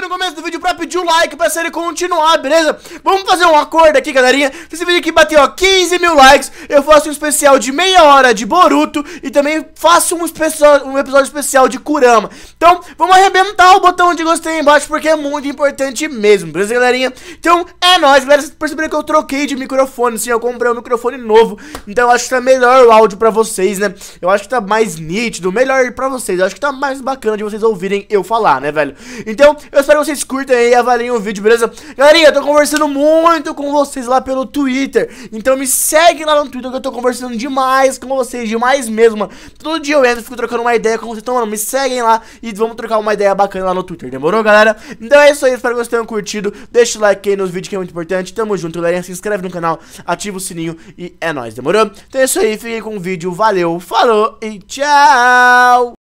no começo do vídeo pra pedir o like pra série continuar, beleza? Vamos fazer um acordo aqui, galerinha. Se esse vídeo aqui bater, ó, 15 mil likes, eu faço um especial de meia hora de Boruto e também faço um, especial, um episódio especial de Kurama. Então, vamos arrebentar o botão de gostei aí embaixo porque é muito importante mesmo, beleza, galerinha? Então, é nóis, galera. Vocês perceberam que eu troquei de microfone, sim, eu comprei um microfone novo. Então, eu acho que tá melhor o áudio pra vocês, né? Eu acho que tá mais nítido, melhor pra vocês. Eu acho que tá mais bacana de vocês ouvirem eu falar, né, velho? Então, eu só espero que vocês curtam aí e avaliem o vídeo, beleza? Galerinha, eu tô conversando muito com vocês lá pelo Twitter. Então me segue lá no Twitter que eu tô conversando demais com vocês, demais mesmo, mano. Todo dia eu entro, fico trocando uma ideia com vocês. Então, mano, me seguem lá e vamos trocar uma ideia bacana lá no Twitter, demorou, galera? Então é isso aí, espero que vocês tenham curtido. Deixa o like aí nos vídeos que é muito importante. Tamo junto, galerinha. Se inscreve no canal, ativa o sininho e é nóis, demorou? Então é isso aí, fiquem com o vídeo. Valeu, falou e tchau!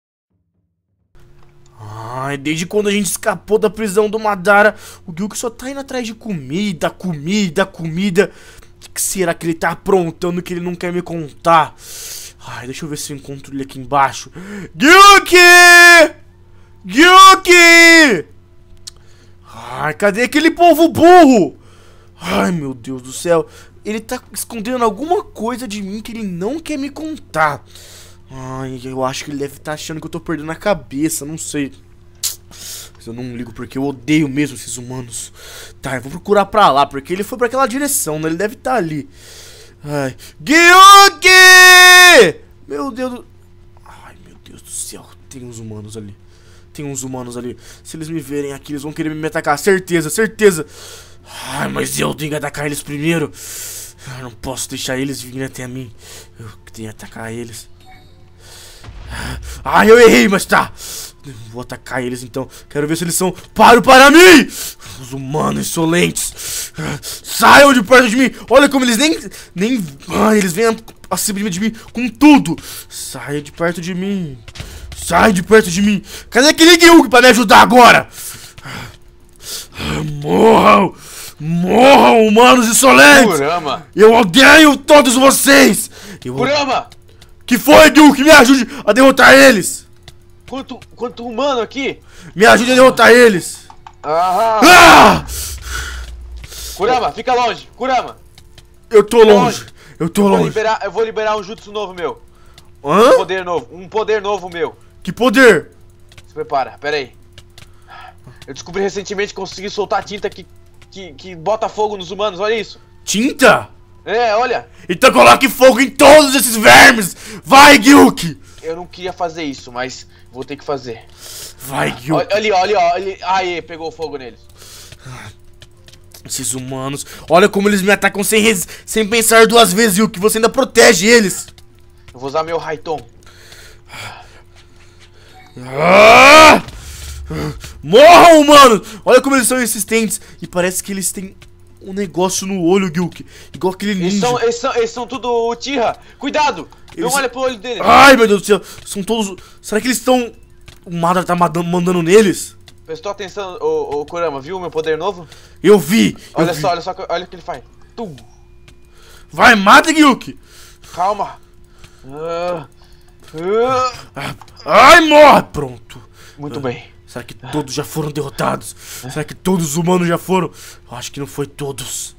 Ai, desde quando a gente escapou da prisão do Madara, o Gyuki só tá indo atrás de comida, comida, comida. O que, será que ele tá aprontando que ele não quer me contar? Ai, deixa eu ver se eu encontro ele aqui embaixo. Gyuki! Gyuki! Ai, cadê aquele povo burro? Ai, meu Deus do céu. Ele tá escondendo alguma coisa de mim que ele não quer me contar. Ai, eu acho que ele deve estar tá achando que eu tô perdendo a cabeça, não sei. Mas eu não ligo porque eu odeio mesmo esses humanos. Tá, eu vou procurar pra lá, porque ele foi pra aquela direção, né? Ele deve estar tá ali. Ai. Gyuki! Meu Deus do... Ai, meu Deus do céu. Tem uns humanos ali. Tem uns humanos ali. Se eles me verem aqui, eles vão querer me atacar. Certeza, certeza. Ai, mas eu tenho que atacar eles primeiro. Eu não posso deixar eles virem até mim. Eu tenho que atacar eles ai eu errei, mas tá. Vou atacar eles então. Quero ver se eles são paro para mim! Os humanos insolentes! Saiam de perto de mim! Olha como eles nem. nem. Ah, eles vêm acima de mim com tudo! Saia de perto de mim! Sai de perto de mim! Cadê aquele Gyug para me ajudar agora? Morram! Morram, humanos insolentes! Kurama. Eu odeio todos vocês! Eu Kurama! Que foi, Gil? Que me ajude a derrotar eles! Quanto, quanto humano aqui? Me ajude a derrotar eles! Aham! Ah! Kurama, fica longe! Kurama! Eu tô longe. longe. Eu tô eu longe! Liberar, eu vou liberar um jutsu novo meu. Hã? Um poder novo, um poder novo meu. Que poder? Se prepara, pera aí. Eu descobri recentemente que consegui soltar tinta que, que, que bota fogo nos humanos, olha isso. Tinta? É, olha. Então coloque fogo em todos esses vermes! Vai, Gyuki! Eu não queria fazer isso, mas vou ter que fazer. Vai, Gyuki. Olha ali, olha, ali. Aê, pegou fogo neles. Esses humanos. Olha como eles me atacam sem, res... sem pensar duas vezes, Yuki. Você ainda protege eles. Eu vou usar meu Raiton. Ah! Morram, humanos! Olha como eles são insistentes. E parece que eles têm um negócio no olho, Gilk. Igual aquele ninja. Eles são, eles são, eles são tudo Cuidado! Eles... Não olha pro olho dele. Ai, meu Deus do céu. São todos... Será que eles estão... O Madra tá mandando neles? Prestou atenção, o o Kurama. Viu o meu poder novo? Eu vi! Olha só, olha só, olha o que ele faz. Tum. Vai, mata, Gilk! Calma. Uh, uh. Ai, morre! Pronto. Muito uh. bem. Será que todos já foram derrotados? Será que todos os humanos já foram? Eu acho que não foi todos.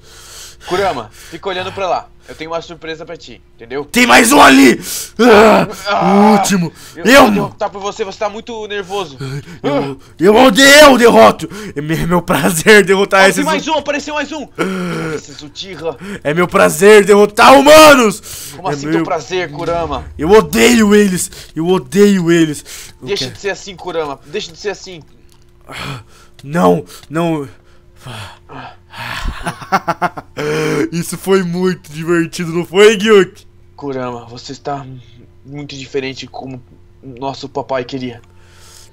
Kurama, fica olhando pra lá. Eu tenho uma surpresa pra ti, entendeu? Tem mais um ali! Ah, ah, último! Eu, eu, eu derrotar por você, você tá muito nervoso. Eu, eu odeio o derroto! É, é meu prazer derrotar ah, esses... mais hum- um, apareceu mais um! Preciso, Tira. É meu prazer derrotar humanos! Como é assim meu... teu prazer, Kurama? Eu odeio eles! Eu odeio eles! Deixa de ser assim, Kurama. Deixa de ser assim. Ah, não, não... Ah. Ah. Isso foi muito divertido, não foi, Gyuk? Kurama, você está muito diferente como nosso papai queria.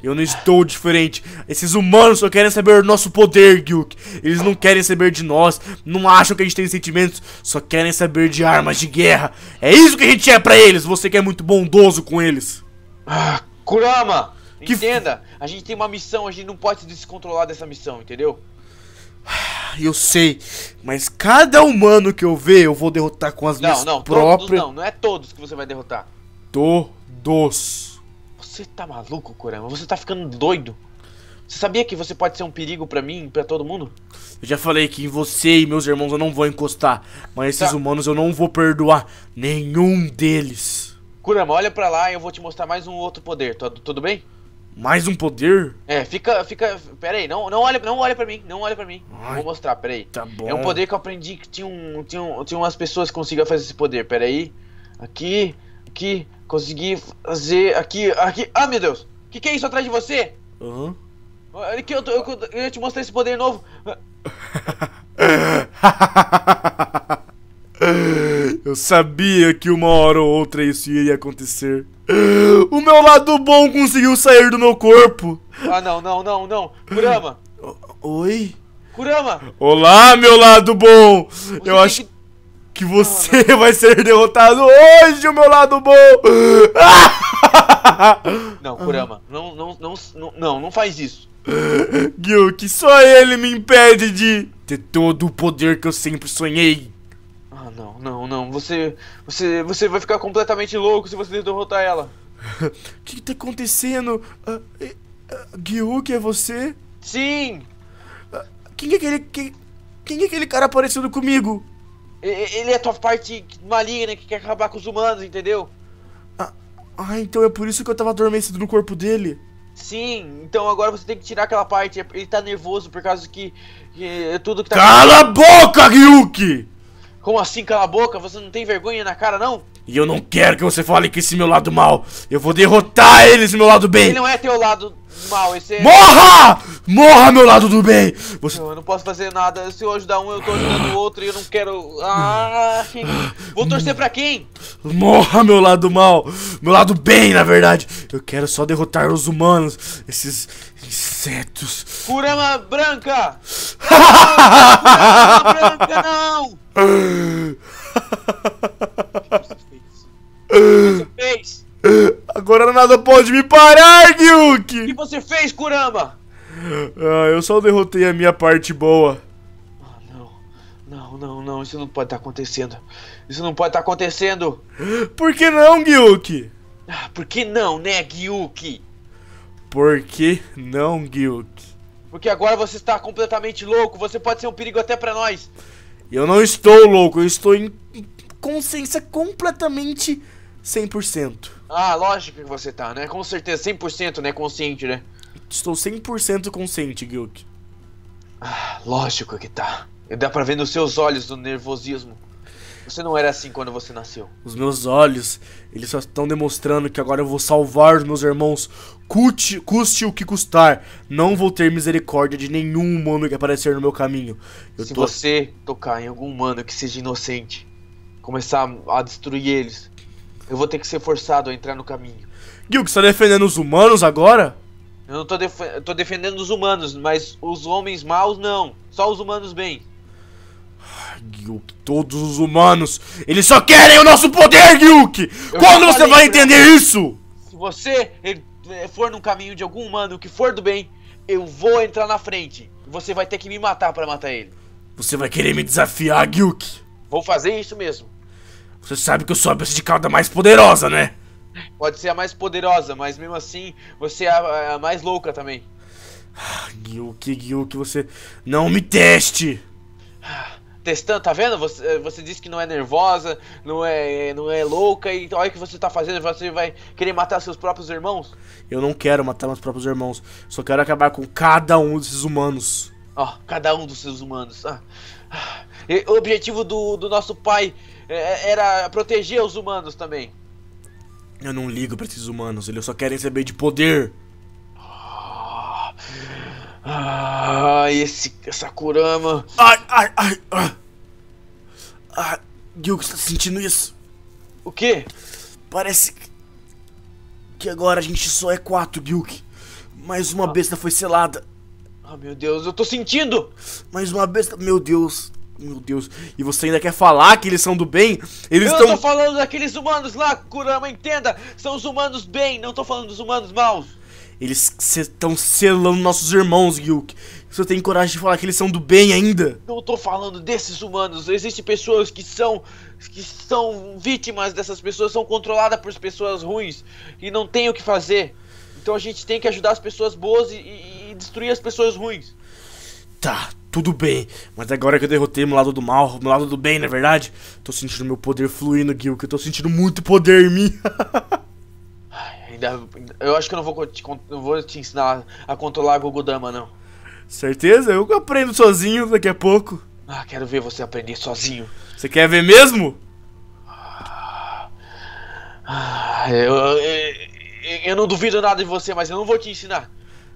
Eu não estou diferente. Esses humanos só querem saber do nosso poder, Gyuk. Eles não querem saber de nós, não acham que a gente tem sentimentos, só querem saber de armas de guerra. É isso que a gente é para eles. Você que é muito bondoso com eles. Ah, Kurama, que entenda. F... A gente tem uma missão, a gente não pode se descontrolar dessa missão, entendeu? eu sei. Mas cada humano que eu ver, eu vou derrotar com as não, minhas não, próprias. Não, não, não é todos que você vai derrotar. Todos. Você tá maluco, Kurama? Você tá ficando doido. Você sabia que você pode ser um perigo para mim, para todo mundo? Eu já falei que em você e meus irmãos eu não vou encostar, mas esses tá. humanos eu não vou perdoar nenhum deles. Kurama, olha para lá e eu vou te mostrar mais um outro poder, tudo bem? Mais um poder? É, fica, fica, pera aí, não, não olha, não olha pra mim, não olha pra mim. Ai, Vou mostrar, pera aí. Tá bom. É um poder que eu aprendi que tinha, um, tinha, um, tinha umas pessoas que conseguiam fazer esse poder, pera aí. Aqui, aqui, consegui fazer, aqui, aqui. Ah, meu Deus, o que que é isso atrás de você? Aham. Uhum. Olha que eu, eu, eu ia te mostrar esse poder novo. eu sabia que uma hora ou outra isso iria acontecer. O meu lado bom conseguiu sair do meu corpo. Ah, não, não, não, não. Kurama. Oi? Kurama. Olá, meu lado bom. Você Eu acho que, que você não, não. vai ser derrotado hoje, o meu lado bom. Não, Kurama, não, não, não, não, não faz isso. Gil, que só ele me impede de ter todo o poder que eu sempre sonhei. Ah, não, não, não. Você, você, você vai ficar completamente louco se você derrotar ela. O que, que tá acontecendo? Uh, uh, é você? Sim! Uh, quem é aquele. Quem, quem é aquele cara aparecendo comigo? Ele é a tua parte maligna que quer acabar com os humanos, entendeu? Ah, ah, então é por isso que eu tava adormecido no corpo dele? Sim, então agora você tem que tirar aquela parte. Ele tá nervoso por causa que. que tudo que tá. Cala a boca, Ryuki! Como assim, cala a boca? Você não tem vergonha na cara, não? E eu não quero que você fale que esse meu lado mal. Eu vou derrotar eles, meu lado bem. Ele não é teu lado mal, esse é... Morra! Morra, meu lado do bem! Você... Não, eu não posso fazer nada. Se eu ajudar um, eu tô ajudando o outro e eu não quero... Ah, vou torcer pra quem? Morra, meu lado mal. Meu lado bem, na verdade. Eu quero só derrotar os humanos. Esses insetos. Kurama branca! Kurama branca, não! fez? Agora nada pode me parar, Gyuk! O que você fez, Kurama? Ah, eu só derrotei a minha parte boa. Ah, não, não, não, não, isso não pode estar tá acontecendo. Isso não pode estar tá acontecendo. Por que não, Gyuk? Ah, por que não, né, Gyuk? Por que não, Gyuk? Porque agora você está completamente louco, você pode ser um perigo até para nós. Eu não estou louco, eu estou em consciência completamente 100%. Ah, lógico que você tá, né? Com certeza, 100%, né? Consciente, né? Estou 100% consciente, Gilk. Ah, lógico que tá. dá pra ver nos seus olhos o nervosismo. Você não era assim quando você nasceu. Os meus olhos, eles só estão demonstrando que agora eu vou salvar os meus irmãos. Custe, custe o que custar. Não vou ter misericórdia de nenhum humano que aparecer no meu caminho. Eu Se tô... você tocar em algum humano que seja inocente, começar a destruir eles, eu vou ter que ser forçado a entrar no caminho. Gil, você tá defendendo os humanos agora? Eu não tô, def tô defendendo os humanos, mas os homens maus não. Só os humanos bem. Gilk, todos os humanos, eles só querem o nosso poder, Gilk! Quando você vai entender isso? Se você er-, eh, for no caminho de algum humano que for do bem, eu vou entrar na frente. Você vai ter que me matar para matar ele. Você vai querer me desafiar, Gilk? Vou fazer isso mesmo. Você sabe que eu sou a besta de cauda mais poderosa, né? Pode ser a mais poderosa, mas mesmo assim você é a, é a mais louca também. Ah, Gyuki, Gyuki, você não me teste! Testando, tá vendo? Você, eh, você disse que não é nervosa, não é, eh, não é louca, e olha o que você tá fazendo, você vai querer matar seus próprios irmãos? Eu não quero matar meus próprios irmãos, só quero acabar com cada um desses humanos. Ó, oh, cada um dos seus humanos. Ah, o objetivo do, do nosso pai é, era proteger os humanos também. Eu não ligo para esses humanos, eles só querem saber de poder. Ah, esse Sakurama. Ai, ai, ai. Ah, ah Gil, você tá sentindo isso? O quê? Parece que agora a gente só é quatro, Gilk. Mais uma ah. besta foi selada. Ah, meu Deus, eu tô sentindo! Mais uma besta. Meu Deus, meu Deus. E você ainda quer falar que eles são do bem? Eles estão. Eu tão... tô falando daqueles humanos lá, Kurama, entenda! São os humanos bem, não tô falando dos humanos maus. Eles estão selando nossos irmãos, Gyuk. Você tem coragem de falar que eles são do bem ainda? Não tô falando desses humanos. Existem pessoas que são que são vítimas dessas pessoas, são controladas por pessoas ruins e não tem o que fazer. Então a gente tem que ajudar as pessoas boas e, e destruir as pessoas ruins. Tá, tudo bem. Mas agora que eu derrotei meu lado do mal, meu lado do bem, na é verdade, tô sentindo meu poder fluindo, Gil, que eu tô sentindo muito poder em mim. Ainda, eu acho que eu não vou te, não vou te ensinar a controlar a Gogodama, não. Certeza? Eu aprendo sozinho daqui a pouco. Ah, quero ver você aprender sozinho. Você quer ver mesmo? Ah, eu, eu, eu não duvido nada de você, mas eu não vou te ensinar.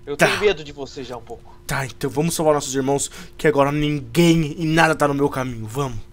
Eu tá. tenho medo de você já um pouco. Tá, então vamos salvar nossos irmãos, que agora ninguém e nada tá no meu caminho. Vamos.